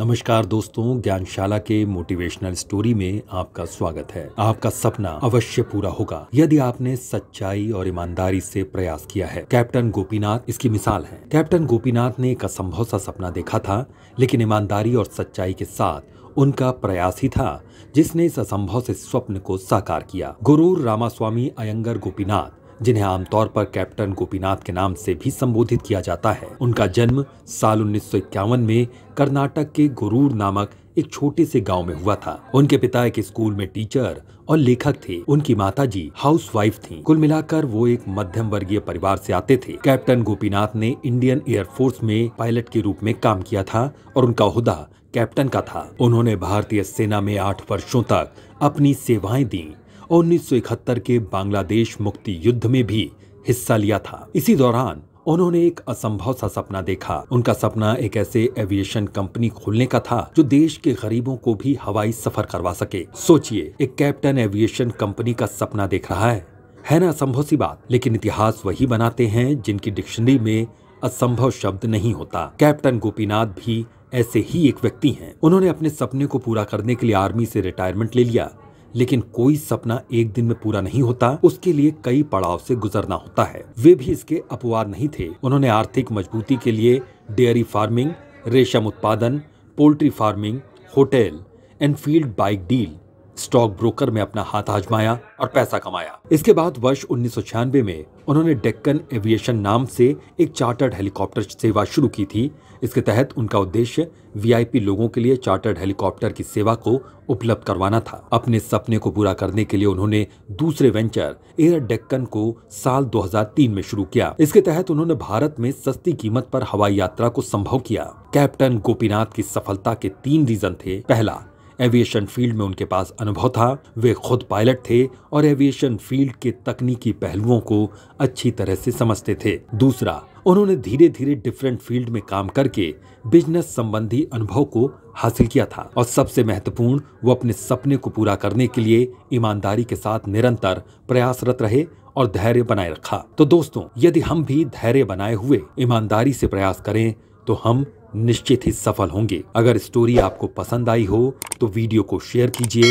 नमस्कार दोस्तों ज्ञानशाला के मोटिवेशनल स्टोरी में आपका स्वागत है आपका सपना अवश्य पूरा होगा यदि आपने सच्चाई और ईमानदारी से प्रयास किया है कैप्टन गोपीनाथ इसकी मिसाल है कैप्टन गोपीनाथ ने एक असंभव सा सपना देखा था लेकिन ईमानदारी और सच्चाई के साथ उनका प्रयास ही था जिसने इस असंभव से स्वप्न को साकार किया गुरु रामास्वामी अयंगर गोपीनाथ जिन्हें आमतौर पर कैप्टन गोपीनाथ के नाम से भी संबोधित किया जाता है उनका जन्म साल उन्नीस में कर्नाटक के गुरूर नामक एक छोटे से गांव में हुआ था उनके पिता एक स्कूल में टीचर और लेखक थे उनकी माता जी हाउस वाइफ थी कुल मिलाकर वो एक मध्यम वर्गीय परिवार से आते थे कैप्टन गोपीनाथ ने इंडियन एयरफोर्स में पायलट के रूप में काम किया था और उनका उहदा कैप्टन का था उन्होंने भारतीय सेना में आठ वर्षों तक अपनी सेवाएं दी 1971 के बांग्लादेश मुक्ति युद्ध में भी हिस्सा लिया था इसी दौरान उन्होंने एक असंभव सा सपना देखा उनका सपना एक ऐसे एविएशन कंपनी खोलने का था जो देश के गरीबों को भी हवाई सफर करवा सके सोचिए एक कैप्टन एविएशन कंपनी का सपना देख रहा है है ना असंभव सी बात लेकिन इतिहास वही बनाते हैं जिनकी डिक्शनरी में असंभव शब्द नहीं होता कैप्टन गोपीनाथ भी ऐसे ही एक व्यक्ति हैं। उन्होंने अपने सपने को पूरा करने के लिए आर्मी से रिटायरमेंट ले लिया लेकिन कोई सपना एक दिन में पूरा नहीं होता उसके लिए कई पड़ाव से गुजरना होता है वे भी इसके अपवाद नहीं थे उन्होंने आर्थिक मजबूती के लिए डेयरी फार्मिंग रेशम उत्पादन poultry farming hotel and field bike deal stock broker में अपना हाथ आजमाया और पैसा कमाया इसके बाद वर्ष उन्नीस में उन्होंने डेक्कन एविएशन नाम से एक चार्टर्ड हेलीकॉप्टर सेवा शुरू की थी इसके तहत उनका उद्देश्य वीआईपी लोगों के लिए चार्टर्ड हेलीकॉप्टर की सेवा को उपलब्ध करवाना था अपने सपने को पूरा करने के लिए उन्होंने दूसरे वेंचर एयर डेक्कन को साल 2003 में शुरू किया इसके तहत उन्होंने भारत में सस्ती कीमत पर हवाई यात्रा को संभव किया कैप्टन गोपीनाथ की सफलता के तीन रीजन थे पहला एविएशन फील्ड में उनके पास अनुभव था वे खुद पायलट थे और एविएशन फील्ड के तकनीकी पहलुओं को अच्छी तरह से समझते थे दूसरा उन्होंने धीरे धीरे डिफरेंट फील्ड में काम करके बिजनेस संबंधी अनुभव को हासिल किया था और सबसे महत्वपूर्ण वो अपने सपने को पूरा करने के लिए ईमानदारी के साथ निरंतर प्रयासरत रहे और धैर्य बनाए रखा तो दोस्तों यदि हम भी धैर्य बनाए हुए ईमानदारी से प्रयास करें तो हम निश्चित ही सफल होंगे अगर स्टोरी आपको पसंद आई हो तो वीडियो को शेयर कीजिए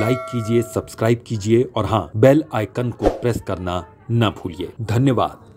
लाइक कीजिए सब्सक्राइब कीजिए और हाँ बेल आइकन को प्रेस करना न भूलिए धन्यवाद